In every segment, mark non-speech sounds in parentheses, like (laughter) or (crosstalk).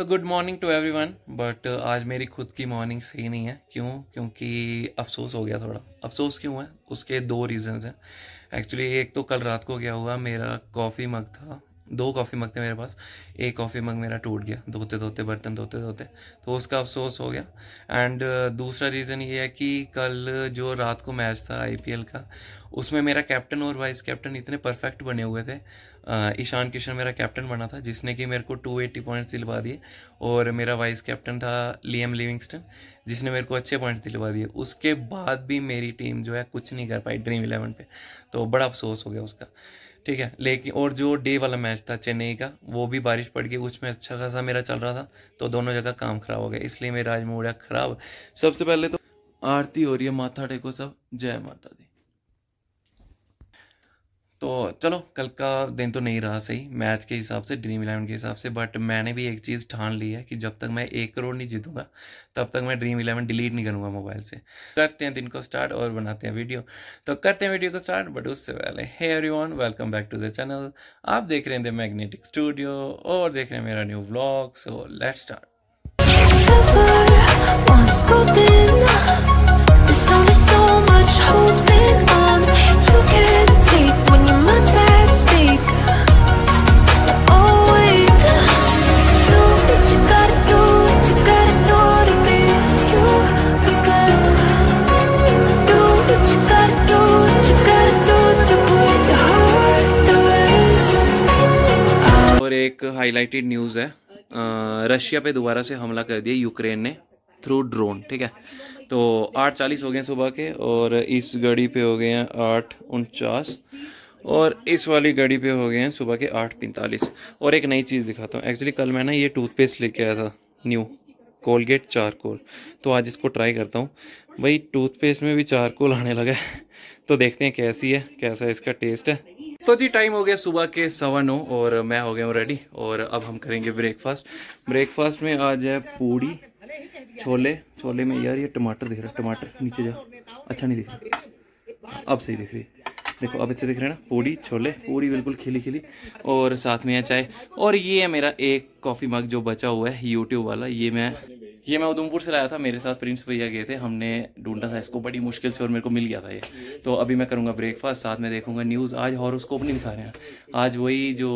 तो good morning to everyone but आज मेरी खुद की मॉर्निंग सही नहीं है क्यों क्योंकि अफसोस हो गया थोड़ा अफसोस क्यों है उसके दो रीज़न्स हैं एक्चुअली एक तो कल रात को क्या हुआ मेरा कॉफ़ी मग था दो कॉफ़ी मग थे मेरे पास एक कॉफ़ी मग मेरा टूट गया धोते धोते बर्तन धोते धोते तो उसका अफसोस हो गया एंड uh, दूसरा रीज़न ये है कि कल जो रात को मैच था आईपीएल का उसमें मेरा कैप्टन और वाइस कैप्टन इतने परफेक्ट बने हुए थे uh, ईशान किशन मेरा कैप्टन बना था जिसने कि मेरे को 280 पॉइंट्स दिलवा दिए और मेरा वाइस कैप्टन था लियम लिविंगस्टन जिसने मेरे को अच्छे पॉइंट्स दिलवा दिए उसके बाद भी मेरी टीम जो है कुछ नहीं कर पाई ड्रीम इलेवन पे तो बड़ा अफसोस हो गया उसका ठीक है लेकिन और जो डे वाला मैच था चेन्नई का वो भी बारिश पड़ गई उसमें अच्छा खासा मेरा चल रहा था तो दोनों जगह काम खराब हो गया इसलिए मेरा आज मूड है खराब सबसे पहले तो आरती हो रही है माथा टेको सब जय माता दी तो चलो कल का दिन तो नहीं रहा सही मैच के हिसाब से ड्रीम इलेवन के हिसाब से बट मैंने भी एक चीज़ ठान ली है कि जब तक मैं एक करोड़ नहीं जीतूंगा तब तक मैं ड्रीम इलेवन डिलीट नहीं करूंगा मोबाइल से करते हैं दिन को स्टार्ट और बनाते हैं वीडियो तो करते हैं वीडियो को स्टार्ट बट उससे पहले hey every welcome back to the channel आप देख रहे हैं द मैग्नेटिक स्टूडियो और देख रहे हैं मेरा new blog so let start so much on You can't take when you highlighted news है रशिया पे दोबारा से हमला कर दिया यूक्रेन ने थ्रू ड्रोन ठीक है तो आठ चालीस हो गए सुबह के और इस घड़ी पे हो गए हैं आठ उनचास और इस वाली घड़ी पे हो गए हैं सुबह के आठ पैंतालीस और एक नई चीज़ दिखाता हूँ एक्चुअली कल मैं ना ये टूथपेस्ट लेके आया था न्यू कोलगेट चारकोल तो आज इसको ट्राई करता हूँ भाई टूथपेस्ट में भी चारकोल आने लगा है तो देखते हैं कैसी है कैसा इसका टेस्ट है तो जी टाइम हो गया सुबह के सवा नौ और मैं हो गया हूँ रेडी और अब हम करेंगे ब्रेकफास्ट ब्रेकफास्ट में आज है पूड़ी छोले छोले में यार ये टमाटर दिख रहा है टमाटर नीचे जा अच्छा नहीं दिख रहा अब सही दिख रही है देखो अब अच्छे दिख रहे हैं ना पूड़ी छोले पूड़ी बिल्कुल खिली खिली और साथ में है चाय और ये है मेरा एक कॉफ़ी मग जो बचा हुआ है यूट्यूब वाला ये मैं ये मैं उधमपुर से लाया था मेरे साथ प्रिंस भैया गए थे हमने ढूंढा था इसको बड़ी मुश्किल से और मेरे को मिल गया था ये तो अभी मैं करूँगा ब्रेकफास्ट साथ में देखूंगा न्यूज़ आज हॉरोस्कोप नहीं दिखा रहे हैं आज वही जो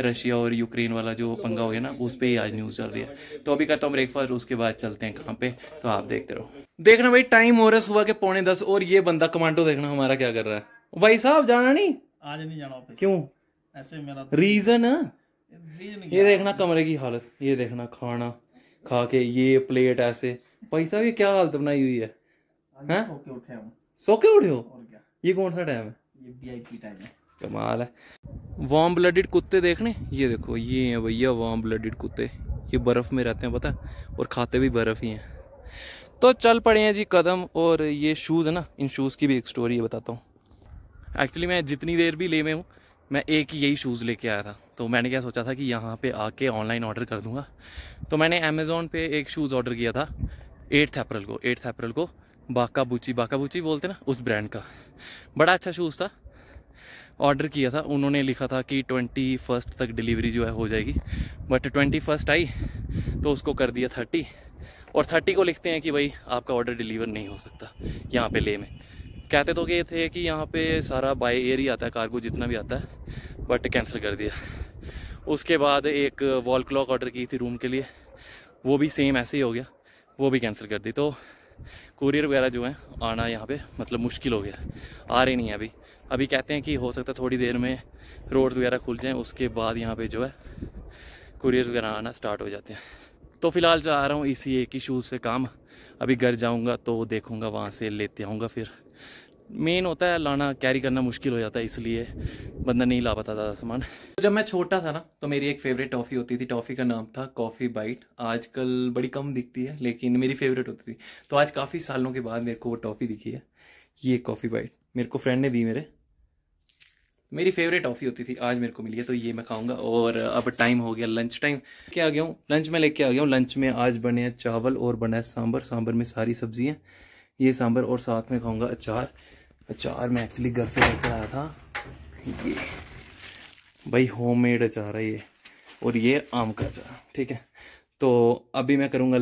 रशिया और यूक्रेन वाला जो पंगा हो गया ना उस पर ही आज न्यूज़ चल रही है तो अभी करता हूँ ब्रेकफास्ट उसके बाद चलते हैं कहाँ पे तो आप देखते रहो देखना भाई टाइम हो रहा है सुबह के पौने दस और ये बंदा कमांडो देखना हमारा क्या कर रहा है भाई साहब जाना नहीं आज नहीं जाना क्यों ऐसे मेरा रीजन ये देखना कमरे की हालत ये देखना खाना खा के ये प्लेट ऐसे भाई साहब ये क्या हालत बनाई हुई है हाँ सोके उठे हो ये कौन सा टाइम है कमाल है वार्म ब्लडेड कुत्ते देखने ये देखो ये हैं भैया वार्म ब्लडेड कुत्ते ये बर्फ़ में रहते हैं पता और खाते भी बर्फ़ ही हैं तो चल पड़े हैं जी कदम और ये शूज़ है ना इन शूज़ की भी एक स्टोरी है बताता हूँ एक्चुअली मैं जितनी देर भी ले में हूँ मैं एक ही यही शूज़ लेके आया था तो मैंने क्या सोचा था कि यहाँ पे आके ऑनलाइन ऑर्डर कर दूँगा तो मैंने अमेज़ोन पे एक शूज़ ऑर्डर किया था एट्थ अप्रैल को एट्थ अप्रैल को बाका बूची बाका बूची बोलते ना उस ब्रांड का बड़ा अच्छा शूज़ था ऑर्डर किया था उन्होंने लिखा था कि ट्वेंटी फर्स्ट तक डिलीवरी जो है हो जाएगी बट ट्वेंटी फर्स्ट आई तो उसको कर दिया थर्टी और थर्टी को लिखते हैं कि भाई आपका ऑर्डर डिलीवर नहीं हो सकता यहाँ पे ले में कहते तो ये थे कि यहाँ पे सारा बाई एयर ही आता है कार्गो जितना भी आता है बट कैंसिल कर दिया उसके बाद एक वॉल क्लॉक ऑर्डर की थी रूम के लिए वो भी सेम ऐसे ही हो गया वो भी कैंसिल कर दी तो कुरियर वगैरह जो है आना यहाँ पे मतलब मुश्किल हो गया आ रही नहीं है अभी अभी कहते हैं कि हो सकता है थोड़ी देर में रोड वगैरह खुल जाएँ उसके बाद यहाँ पे जो है कुरियर वगैरह आना स्टार्ट हो जाते हैं तो फिलहाल चला रहा हूँ इसी एक ही शूज़ से काम अभी घर जाऊँगा तो देखूँगा वहाँ से लेते आऊँगा फिर मेन होता है लाना कैरी करना मुश्किल हो जाता है इसलिए बंदा नहीं ला पाता ज़्यादा सामान जब मैं छोटा था ना तो मेरी एक फेवरेट टॉफ़ी होती थी टॉफ़ी का नाम था कॉफ़ी बाइट आजकल बड़ी कम दिखती है लेकिन मेरी फेवरेट होती थी तो आज काफ़ी सालों के बाद मेरे को वो टॉफ़ी दिखी है ये कॉफ़ी बाइट मेरे को फ्रेंड ने दी मेरे मेरी फेवरेट टॉफ़ी होती थी आज मेरे को मिली है तो ये मैं खाऊंगा और अब टाइम हो गया लंच टाइम क्या आ गया हूँ लंच में लेके आ गया हूँ लंच में आज बने हैं चावल और बना है सांभर सांभर में सारी सब्जियाँ ये सांभर और साथ में खाऊंगा अचार अचार मैं एक्चुअली घर से लेकर आया था ये भाई होममेड अचार है ये और ये आम का अचार ठीक है तो अभी मैं करूँगा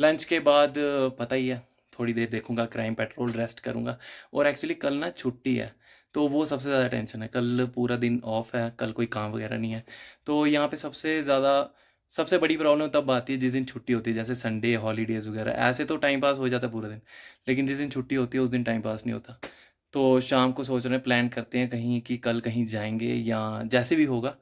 लंच के बाद पता ही है थोड़ी देर देखूंगा क्राइम पेट्रोल रेस्ट करूँगा और एक्चुअली कल ना छुट्टी है तो वो सबसे ज़्यादा टेंशन है कल पूरा दिन ऑफ है कल कोई काम वगैरह नहीं है तो यहाँ पे सबसे ज़्यादा सबसे बड़ी प्रॉब्लम तब आती है जिस दिन छुट्टी होती है जैसे संडे हॉलीडेज़ वगैरह ऐसे तो टाइम पास हो जाता है पूरा दिन लेकिन जिस दिन छुट्टी होती है उस दिन टाइम पास नहीं होता तो शाम को सोच रहे हैं प्लान करते हैं कहीं कि कल कहीं जाएंगे या जैसे भी होगा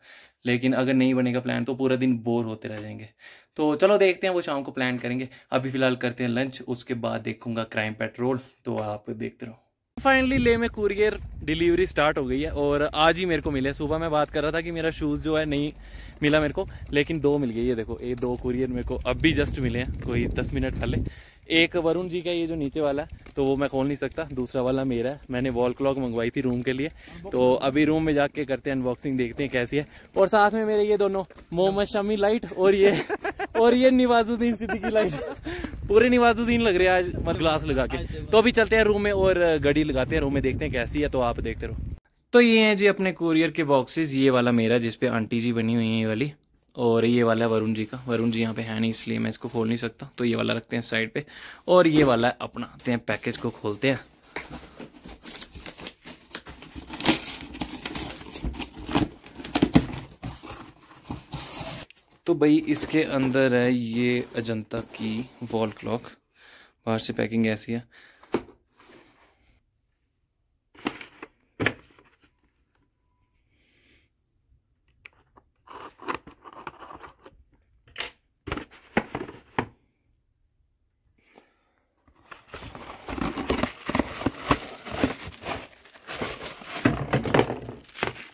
लेकिन अगर नहीं बनेगा प्लान तो पूरा दिन बोर होते रह जाएंगे तो चलो देखते हैं वो शाम को प्लान करेंगे अभी फ़िलहाल करते हैं लंच उसके बाद देखूंगा क्राइम पेट्रोल तो आप देखते रहो फाइनली ले में कुरियर डिलीवरी स्टार्ट हो गई है और आज ही मेरे को मिले सुबह मैं बात कर रहा था कि मेरा शूज़ जो है नहीं मिला मेरे को लेकिन दो मिल गई ये देखो ये दो कुरियर मेरे को अब भी जस्ट मिले हैं कोई दस मिनट पहले एक वरुण जी का ये जो नीचे वाला है तो वो मैं खोल नहीं सकता दूसरा वाला मेरा है मैंने वॉल क्लॉक मंगवाई थी रूम के लिए तो अभी रूम में जाके करते हैं अनबॉक्सिंग देखते हैं कैसी है और साथ में मेरे ये दोनों मोहम्मद शमी लाइट और ये (laughs) और ये निवाजुद्दीन सिद्दीकी लाइट पूरे निवाजुद्दीन लग रहे हैं आज मत ग्लास लगा के तो अभी चलते हैं रूम में और घड़ी लगाते हैं रूम में देखते हैं कैसी है तो आप देखते रहो तो ये हैं जी अपने कुरियर के बॉक्सेस ये वाला मेरा जिसपे आंटी जी बनी हुई है ये वाली और ये वाला है वरुण जी का वरुण जी यहाँ पे है नहीं इसलिए मैं इसको खोल नहीं सकता तो ये वाला रखते हैं साइड पे और ये वाला है अपना पैकेज को खोलते हैं तो भाई इसके अंदर है ये अजंता की वॉल क्लॉक बाहर से पैकिंग ऐसी है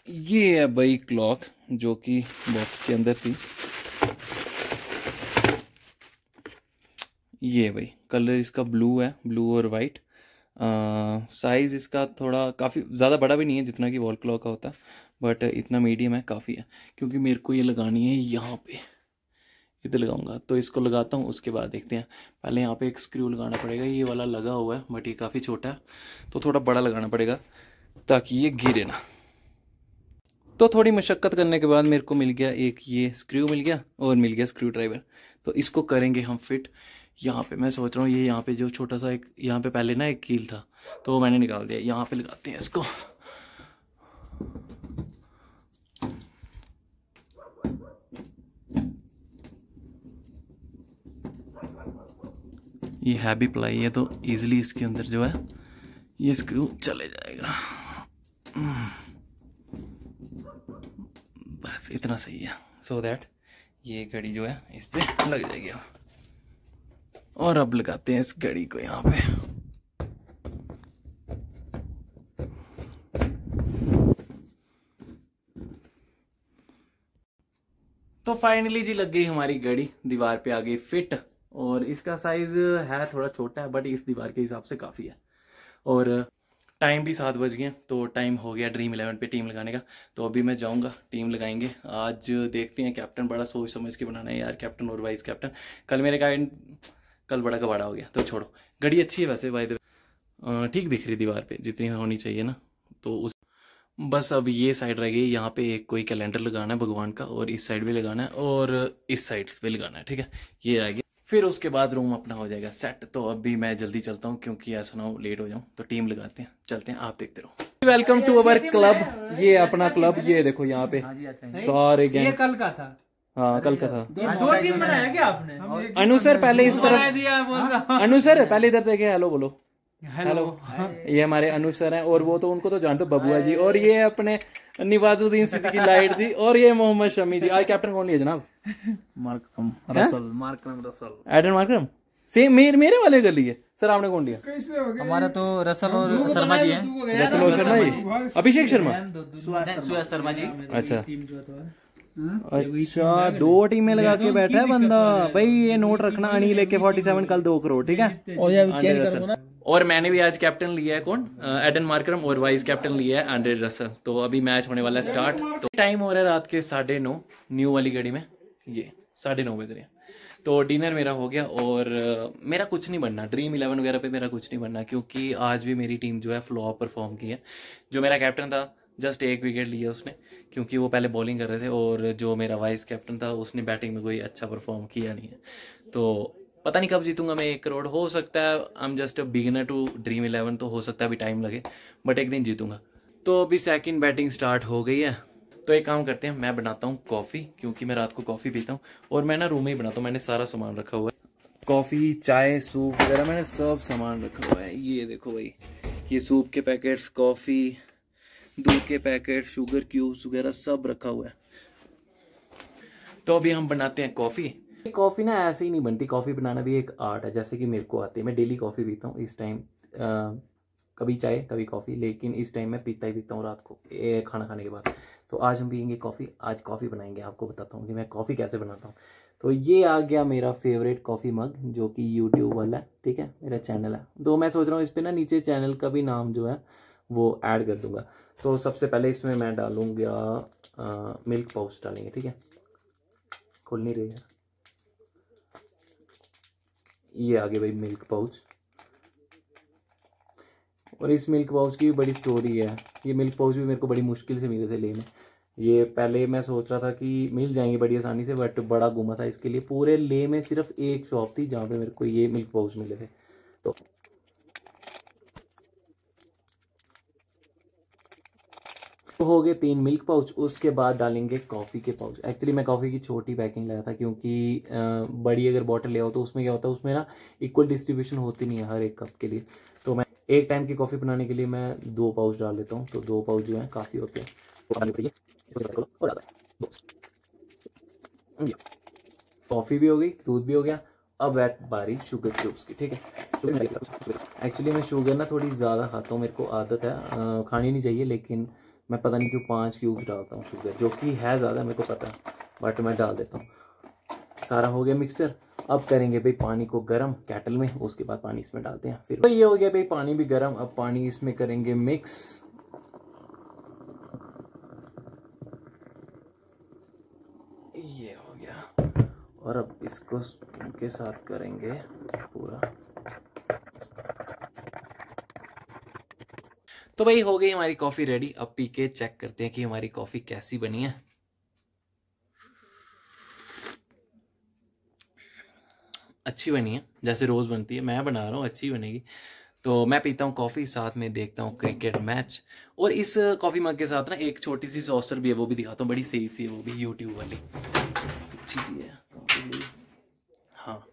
ये है भाई क्लॉक जो कि बॉक्स के अंदर थी ये भाई कलर इसका ब्लू है ब्लू और वाइट साइज़ इसका थोड़ा काफ़ी ज़्यादा बड़ा भी नहीं है जितना कि वॉल क्लॉक का होता है बट इतना मीडियम है काफ़ी है क्योंकि मेरे को ये लगानी है यहाँ पे इधर लगाऊंगा तो इसको लगाता हूँ उसके बाद देखते हैं पहले यहाँ पे एक स्क्रू लगाना पड़ेगा ये वाला लगा हुआ है बट ये काफ़ी छोटा है तो थोड़ा बड़ा लगाना पड़ेगा ताकि ये गिरे ना तो थोड़ी मशक्क़त करने के बाद मेरे को मिल गया एक ये स्क्रू मिल गया और मिल गया स्क्रू ड्राइवर तो इसको करेंगे हम फिट यहाँ पे मैं सोच रहा हूँ ये यहाँ पे जो छोटा सा एक यहाँ पे पहले ना एक कील था तो वो मैंने निकाल दिया यहाँ पे लगाते हैं इसको ये हैवी प्लाई है तो इजीली इसके अंदर जो है ये स्क्रू चले जाएगा बस इतना सही है सो so दैट ये घड़ी जो है इस पर लग जाएगी अब और अब लगाते हैं इस घड़ी को यहाँ पे तो फाइनली जी लग गई हमारी घड़ी दीवार पे आ गई फिट और इसका साइज है थोड़ा छोटा है बट इस दीवार के हिसाब से काफ़ी है और टाइम भी सात बज गए तो टाइम हो गया ड्रीम इलेवन पे टीम लगाने का तो अभी मैं जाऊंगा टीम लगाएंगे आज देखते हैं कैप्टन बड़ा सोच समझ के बनाना है यार कैप्टन और वाइस कैप्टन कल मेरे का कल बड़ा का बड़ा हो गया तो छोड़ो घड़ी अच्छी है वैसे भाई ठीक दिख रही दीवार पे जितनी हाँ होनी चाहिए ना तो उस बस अब ये साइड रह गई यहाँ पे एक कोई कैलेंडर लगाना है भगवान का और इस साइड भी लगाना है और इस साइड पे लगाना है ठीक है ये रह गया फिर उसके बाद रूम अपना हो जाएगा सेट तो अभी मैं जल्दी चलता हूँ क्योंकि ऐसा ना हो लेट हो जाऊँ तो टीम लगाते हैं चलते हैं आप देखते रहो वेलकम टू अवर क्लब ये अपना क्लब ये देखो यहाँ पे हाँ सारे गैंग कल का था हाँ कल का था दो टीम बनाया क्या आपने अनु सर पहले इस तरफ अनु सर पहले इधर देखे हेलो बोलो हेलो ये हमारे अनु सर हैं और वो तो उनको तो जानते बबुआ जी और ये अपने निवाजुद्दीन सिद्दीकी लाइट जी और ये मोहम्मद शमी जी आज कैप्टन कौन लिया जनाब Markram Russell Markram Russell Aiden Markram same मेरे मेरे वाले कर लिए सर आपने कौन लिया हमारा तो रसल और शर्मा जी हैं रसल और शर्मा जी अभिषेक शर्मा सुहास शर्मा जी अच्छा तो। हाँ, अच्छा दो टीमें लगा के तो बैठा है बंदा भाई ये नोट रखना अनिल लेके फोर्टी सेवन कल दो करोड़ ठीक है और, और मैंने भी आज कैप्टन लिया है कौन एडन मार्करम और वाइस कैप्टन लिया है एंड्रे रसल तो अभी मैच होने वाला है स्टार्ट तो टाइम हो रहा है रात के साढ़े नौ न्यू वाली गड़ी में ये साढ़े नौ बजे तो डिनर मेरा हो गया और मेरा कुछ नहीं बनना ड्रीम इलेवन वगैरह पे मेरा कुछ नहीं बनना क्योंकि आज भी मेरी टीम जो है फ्लॉप परफॉर्म की है जो मेरा कैप्टन था जस्ट एक विकेट लिया उसने क्योंकि वो पहले बॉलिंग कर रहे थे और जो मेरा वाइस कैप्टन था उसने बैटिंग में कोई अच्छा परफॉर्म किया नहीं है तो पता नहीं कब जीतूंगा मैं एक करोड़ हो सकता है I am just a beginner to Dream Eleven तो हो सकता है अभी टाइम लगे बट एक दिन जीतूंगा तो अभी सेकंड बैटिंग स्टार्ट हो गई है तो एक काम करते हैं मैं बनाता हूँ कॉफ़ी क्योंकि मैं रात को कॉफ़ी पीता हूँ और मैं ना रूम में ही बनाता हूँ मैंने सारा सामान रखा हुआ है कॉफ़ी चाय सूप वगैरह मैंने सब सामान रखा हुआ है ये देखो भाई ये सूप के पैकेट्स कॉफ़ी दूध के पैकेट शुगर क्यूब्स वगैरह सब रखा हुआ है तो अभी हम बनाते हैं कॉफ़ी कॉफ़ी ना ऐसे ही नहीं बनती कॉफ़ी बनाना भी एक आर्ट है जैसे कि मेरे को आती है मैं डेली कॉफ़ी पीता हूँ इस टाइम कभी चाय कभी कॉफ़ी लेकिन इस टाइम मैं पीता ही पीता हूँ रात को ए, खाना खाने के बाद तो आज हम पियेंगे कॉफ़ी आज कॉफ़ी बनाएंगे आपको बताता हूँ कि मैं कॉफ़ी कैसे बनाता हूँ तो ये आ गया मेरा फेवरेट कॉफ़ी मग जो कि यूट्यूब वाला है ठीक है मेरा चैनल है तो मैं सोच रहा हूँ इस पर ना नीचे चैनल का भी नाम जो है वो ऐड कर दूंगा तो सबसे पहले इसमें मैं डालूंगा मिल्क पाउच डालेंगे ठीक है खुल नहीं रही है ये आगे भाई मिल्क पाउच और इस मिल्क पाउच की भी बड़ी स्टोरी है ये मिल्क पाउच भी मेरे को बड़ी मुश्किल से मिले थे लेने ये पहले मैं सोच रहा था कि मिल जाएंगे बड़ी आसानी से बट बड़ा गुमा था इसके लिए पूरे ले में सिर्फ एक शॉप थी जहाँ पे मेरे को ये मिल्क पाउच मिले थे तो हो गए तीन मिल्क पाउच उसके बाद डालेंगे कॉफ़ी के पाउच एक्चुअली मैं कॉफ़ी की छोटी पैकिंग लाया था क्योंकि बड़ी अगर बॉटल ले आओ तो उसमें क्या होता है उसमें ना इक्वल डिस्ट्रीब्यूशन होती नहीं है हर एक कप के लिए तो मैं एक टाइम की कॉफ़ी बनाने के लिए मैं दो पाउच डाल देता हूँ तो दो पाउच जो है काफ़ी होते हैं तो कॉफ़ी भी हो गई दूध भी हो गया अब वैट बारी शुगर क्यूब्स की ठीक है एक्चुअली मैं शुगर ना थोड़ी ज़्यादा खाता हूँ मेरे को आदत है खानी नहीं चाहिए लेकिन मैं पता नहीं क्यों पाँच क्यूब्स डालता हूँ शुगर जो कि है ज़्यादा मेरे को पता है बट मैं डाल देता हूँ सारा हो गया मिक्सचर अब करेंगे भाई पानी को गर्म कैटल में उसके बाद पानी इसमें डालते हैं फिर भाई ये हो गया भाई पानी भी गर्म अब पानी इसमें करेंगे मिक्स ये हो गया और अब इसको के साथ करेंगे पूरा तो भाई हो गई हमारी कॉफी रेडी अब पी के चेक करते हैं कि हमारी कॉफी कैसी बनी है अच्छी बनी है जैसे रोज़ बनती है मैं बना रहा हूँ अच्छी बनेगी तो मैं पीता हूँ कॉफ़ी साथ में देखता हूँ क्रिकेट मैच और इस कॉफ़ी मग के साथ ना एक छोटी सी सॉसर भी है वो भी दिखाता हूँ बड़ी सही सी है वो भी यूट्यूब वाली अच्छी सी है हाँ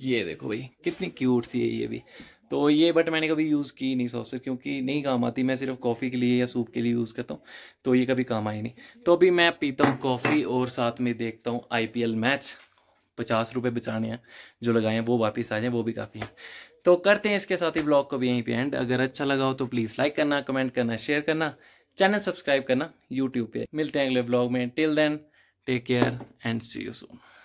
ये देखो भाई कितनी क्यूट सी है ये भी तो ये बट मैंने कभी यूज़ की नहीं सॉस क्योंकि नहीं काम आती मैं सिर्फ कॉफ़ी के लिए या सूप के लिए यूज़ करता हूँ तो ये कभी काम आई नहीं तो अभी मैं पीता हूँ कॉफ़ी और साथ में देखता हूँ आई मैच पचास रुपये बचाने हैं जो लगाए हैं वो वापस आ जाएँ वो भी काफ़ी है तो करते हैं इसके साथ ही ब्लॉग को भी यहीं पे एंड अगर अच्छा लगा हो तो प्लीज़ लाइक करना कमेंट करना शेयर करना चैनल सब्सक्राइब करना यूट्यूब पे मिलते हैं अगले ब्लॉग में till then take care and see you soon